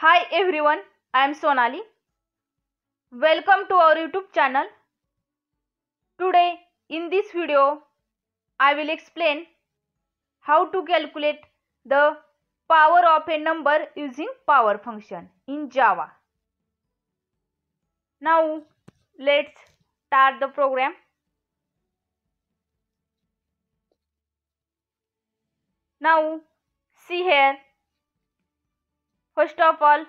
Hi everyone, I am Sonali. Welcome to our YouTube channel. Today in this video, I will explain how to calculate the power of a number using power function in Java. Now let's start the program. Now see here First of all,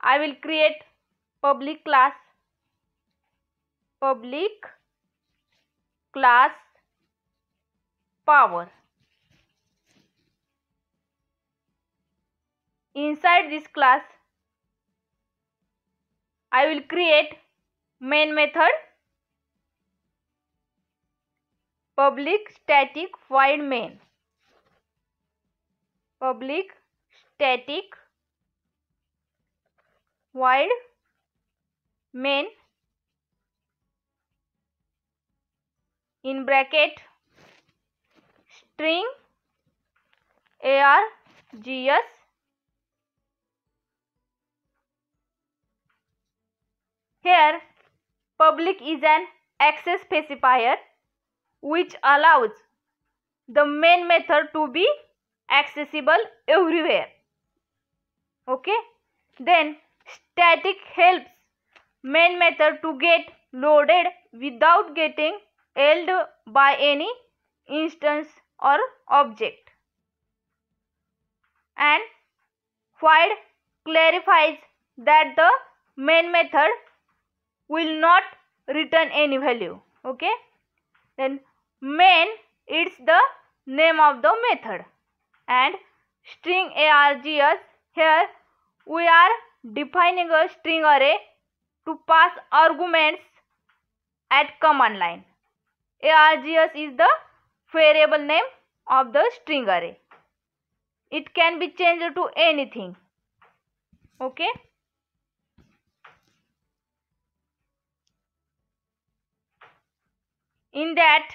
I will create public class, public class power. Inside this class, I will create main method public static void main public static void men in bracket string args here public is an access specifier which allows the main method to be accessible everywhere okay then Static helps main method to get loaded without getting held by any instance or object. And void clarifies that the main method will not return any value. Okay. Then main is the name of the method and string args here we are defining a string array to pass arguments at command line. args is the variable name of the string array. It can be changed to anything. Okay. In that,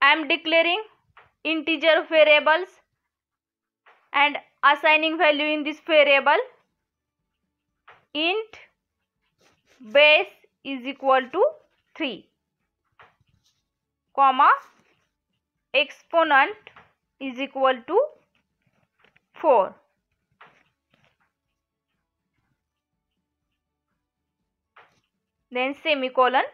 I am declaring integer variables and assigning value in this variable int base is equal to 3 comma exponent is equal to 4 then semicolon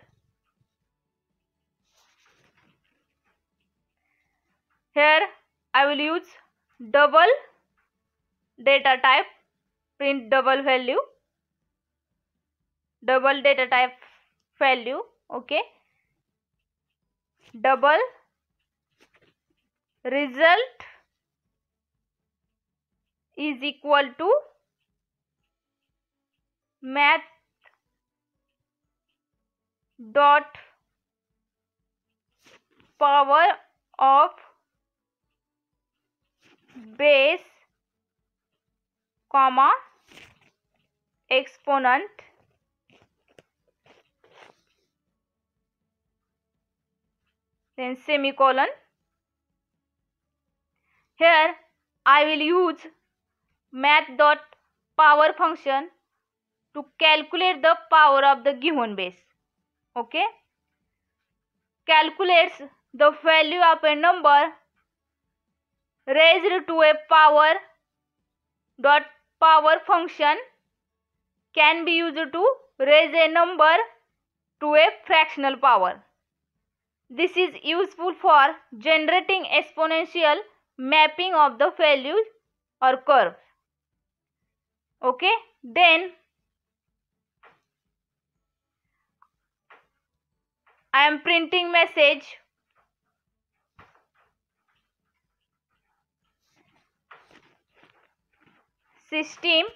here I will use double data type print double value double data type value okay double result is equal to math dot power of Mm-hmm. base comma exponent then semicolon here I will use math dot power function to calculate the power of the given base okay calculates the value of a number raised to a power dot power function can be used to raise a number to a fractional power. This is useful for generating exponential mapping of the values or curves. Okay, then I am printing message system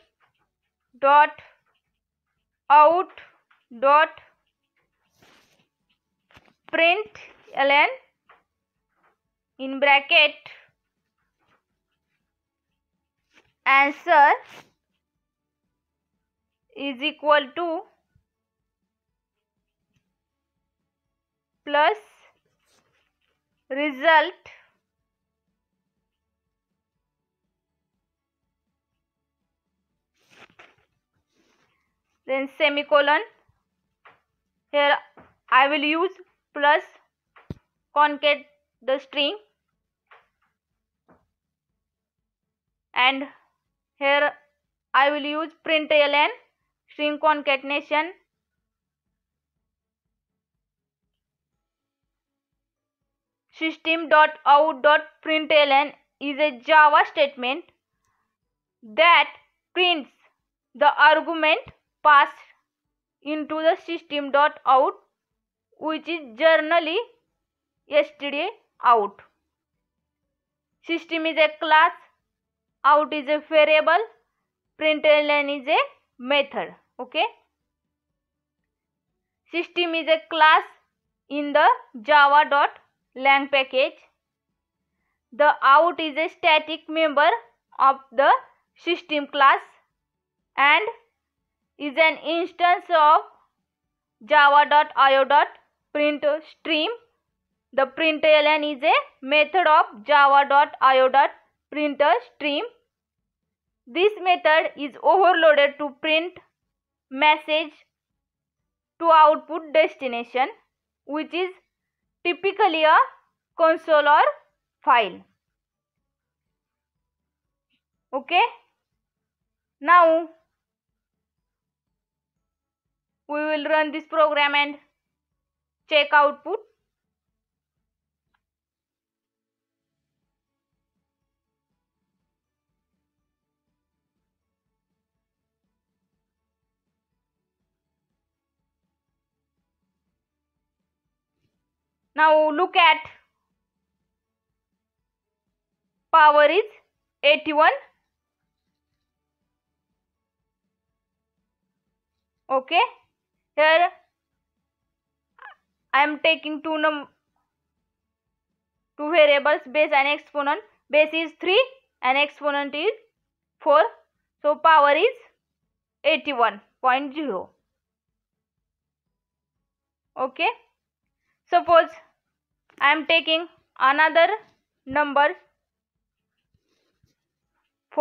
dot out dot print ln in bracket answer is equal to plus result then semicolon here I will use plus concat the string and here I will use println string concatenation system.out.println is a java statement that prints the argument Pass into the system dot out which is generally yesterday out. System is a class, out is a variable, println is a method. Okay. System is a class in the Java dot lang package. The out is a static member of the system class and is an instance of java.io.printstream. The println is a method of java.io.printstream. This method is overloaded to print message to output destination which is typically a console or file. Okay. Now we will run this program and check output Now look at power is 81 okay here I am taking two num two variables base and exponent base is 3 and exponent is 4 so power is 81.0 okay suppose I am taking another number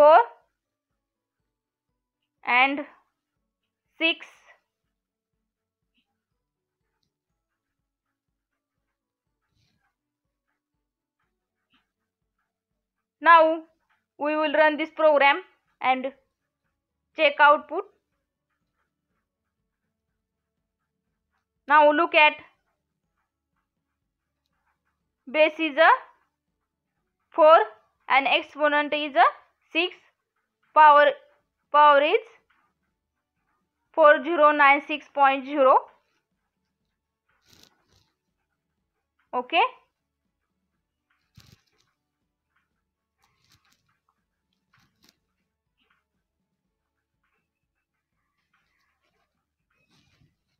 4 and 6 now we will run this program and check output now look at base is a 4 and exponent is a 6 power power is 4096.0 okay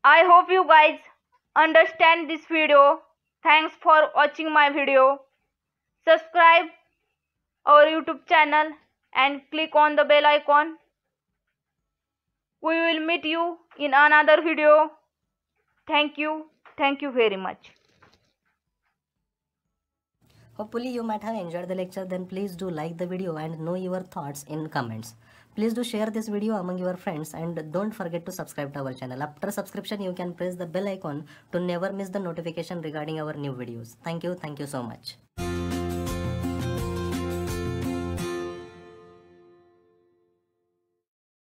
I hope you guys understand this video. Thanks for watching my video. Subscribe our YouTube channel and click on the bell icon. We will meet you in another video. Thank you. Thank you very much. Hopefully you might have enjoyed the lecture then please do like the video and know your thoughts in comments. Please do share this video among your friends and don't forget to subscribe to our channel. After subscription you can press the bell icon to never miss the notification regarding our new videos. Thank you, thank you so much.